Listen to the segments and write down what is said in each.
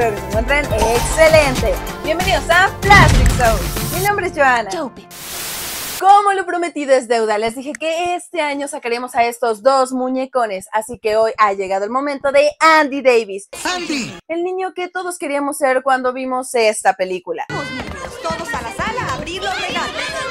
que se encuentren excelente. Bienvenidos a Plastic Soul. Mi nombre es Joana. Como lo prometido es deuda, les dije que este año sacaremos a estos dos muñecones, así que hoy ha llegado el momento de Andy Davis. Andy. El niño que todos queríamos ser cuando vimos esta película.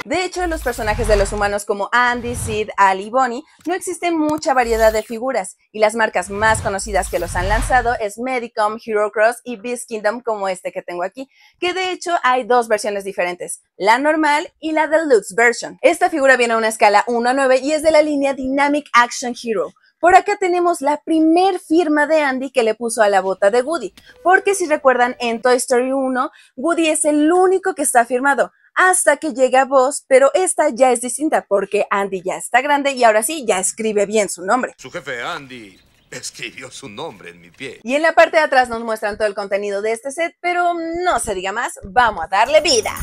De hecho, en los personajes de los humanos como Andy, Sid, Ali, y Bonnie no existe mucha variedad de figuras y las marcas más conocidas que los han lanzado es Medicom, Hero Cross y Beast Kingdom como este que tengo aquí, que de hecho hay dos versiones diferentes, la normal y la deluxe version. Esta figura viene a una escala 1 a 9 y es de la línea Dynamic Action Hero. Por acá tenemos la primer firma de Andy que le puso a la bota de Woody, porque si recuerdan en Toy Story 1, Woody es el único que está firmado, hasta que llega Voz, pero esta ya es distinta porque Andy ya está grande y ahora sí ya escribe bien su nombre. Su jefe Andy escribió su nombre en mi pie. Y en la parte de atrás nos muestran todo el contenido de este set, pero no se diga más, vamos a darle vida.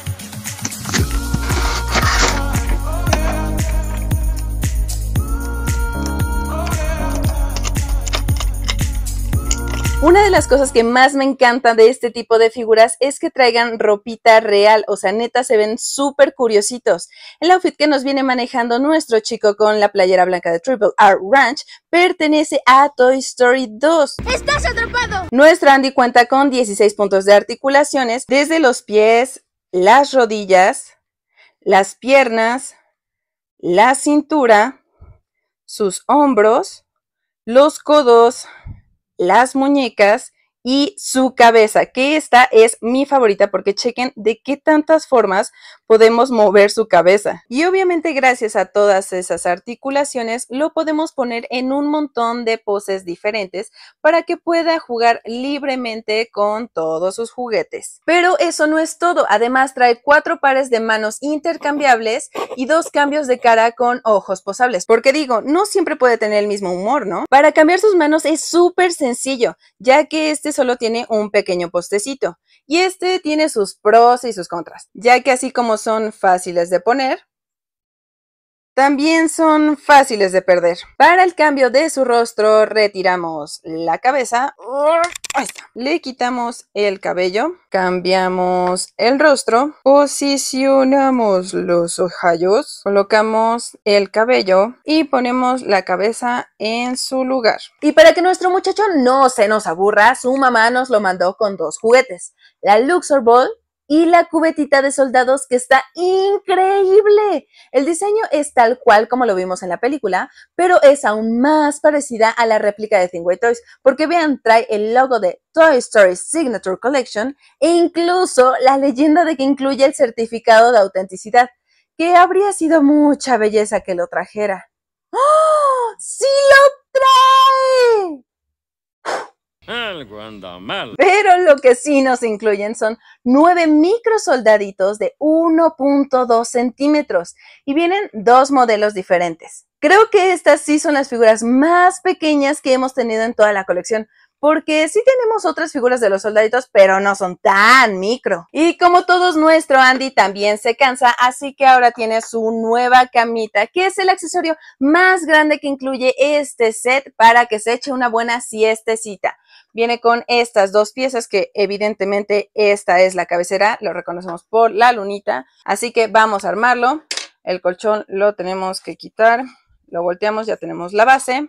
Una de las cosas que más me encantan de este tipo de figuras es que traigan ropita real, o sea, neta, se ven súper curiositos. El outfit que nos viene manejando nuestro chico con la playera blanca de Triple R Ranch pertenece a Toy Story 2. ¡Estás atrapado! Nuestra Andy cuenta con 16 puntos de articulaciones desde los pies, las rodillas, las piernas, la cintura, sus hombros, los codos, las muñecas y su cabeza, que esta es mi favorita porque chequen de qué tantas formas podemos mover su cabeza. Y obviamente gracias a todas esas articulaciones lo podemos poner en un montón de poses diferentes para que pueda jugar libremente con todos sus juguetes. Pero eso no es todo, además trae cuatro pares de manos intercambiables y dos cambios de cara con ojos posables, porque digo, no siempre puede tener el mismo humor, ¿no? Para cambiar sus manos es súper sencillo, ya que este solo tiene un pequeño postecito y este tiene sus pros y sus contras, ya que así como son fáciles de poner, también son fáciles de perder. Para el cambio de su rostro, retiramos la cabeza. Ahí está. Le quitamos el cabello, cambiamos el rostro, posicionamos los ojallos, colocamos el cabello y ponemos la cabeza en su lugar. Y para que nuestro muchacho no se nos aburra, su mamá nos lo mandó con dos juguetes, la Luxor Ball y la cubetita de soldados que está increíble. El diseño es tal cual como lo vimos en la película, pero es aún más parecida a la réplica de Thingway Toys, porque vean, trae el logo de Toy Story Signature Collection e incluso la leyenda de que incluye el certificado de autenticidad, que habría sido mucha belleza que lo trajera. ¡Oh! ¡Sí lo trae! Algo anda mal. Pero lo que sí nos incluyen son nueve microsoldaditos de 1.2 centímetros y vienen dos modelos diferentes. Creo que estas sí son las figuras más pequeñas que hemos tenido en toda la colección, porque sí tenemos otras figuras de los soldaditos, pero no son tan micro. Y como todos, nuestro Andy también se cansa, así que ahora tiene su nueva camita, que es el accesorio más grande que incluye este set para que se eche una buena siestecita. Viene con estas dos piezas que evidentemente esta es la cabecera, lo reconocemos por la lunita, así que vamos a armarlo. El colchón lo tenemos que quitar, lo volteamos, ya tenemos la base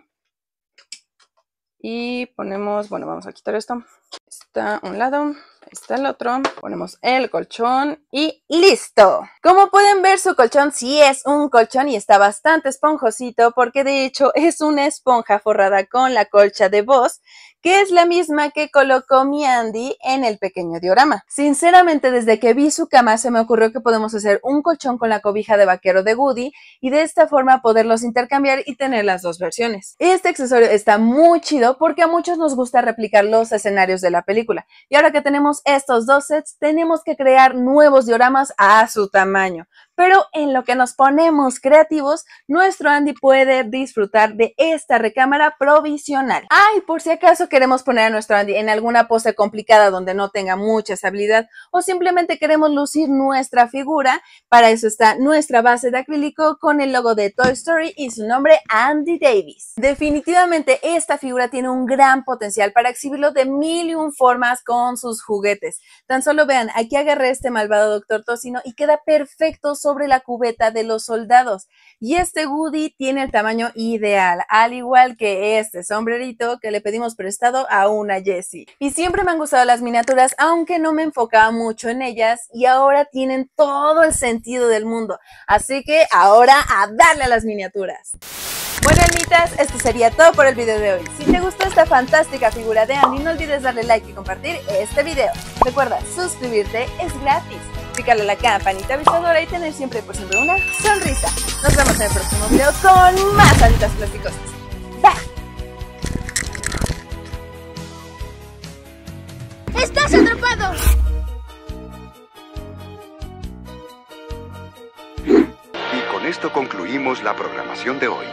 y ponemos, bueno, vamos a quitar esto. Está un lado, está el otro. Ponemos el colchón y ¡listo! Como pueden ver, su colchón sí es un colchón y está bastante esponjosito porque de hecho es una esponja forrada con la colcha de voz que es la misma que colocó mi Andy en el pequeño diorama. Sinceramente, desde que vi su cama se me ocurrió que podemos hacer un colchón con la cobija de vaquero de Woody y de esta forma poderlos intercambiar y tener las dos versiones. Este accesorio está muy chido porque a muchos nos gusta replicar los escenarios de la película. Y ahora que tenemos estos dos sets, tenemos que crear nuevos dioramas a su tamaño pero en lo que nos ponemos creativos, nuestro Andy puede disfrutar de esta recámara provisional. Ay, por si acaso queremos poner a nuestro Andy en alguna pose complicada donde no tenga mucha estabilidad o simplemente queremos lucir nuestra figura, para eso está nuestra base de acrílico con el logo de Toy Story y su nombre Andy Davis. Definitivamente esta figura tiene un gran potencial para exhibirlo de mil y un formas con sus juguetes. Tan solo vean, aquí agarré este malvado Doctor Tocino y queda perfecto sobre la cubeta de los soldados. Y este Woody tiene el tamaño ideal, al igual que este sombrerito que le pedimos prestado a una Jessie. Y siempre me han gustado las miniaturas, aunque no me enfocaba mucho en ellas y ahora tienen todo el sentido del mundo. Así que ahora a darle a las miniaturas. Bueno, hermitas, esto sería todo por el video de hoy. Si te gustó esta fantástica figura de Andy, no olvides darle like y compartir este video. Recuerda, suscribirte es gratis. a la campanita avisadora y tener siempre por siempre una sonrisa. Nos vemos en el próximo video con más anitas plásticos. ¡Bye! ¡Estás atrapado! Y con esto concluimos la programación de hoy.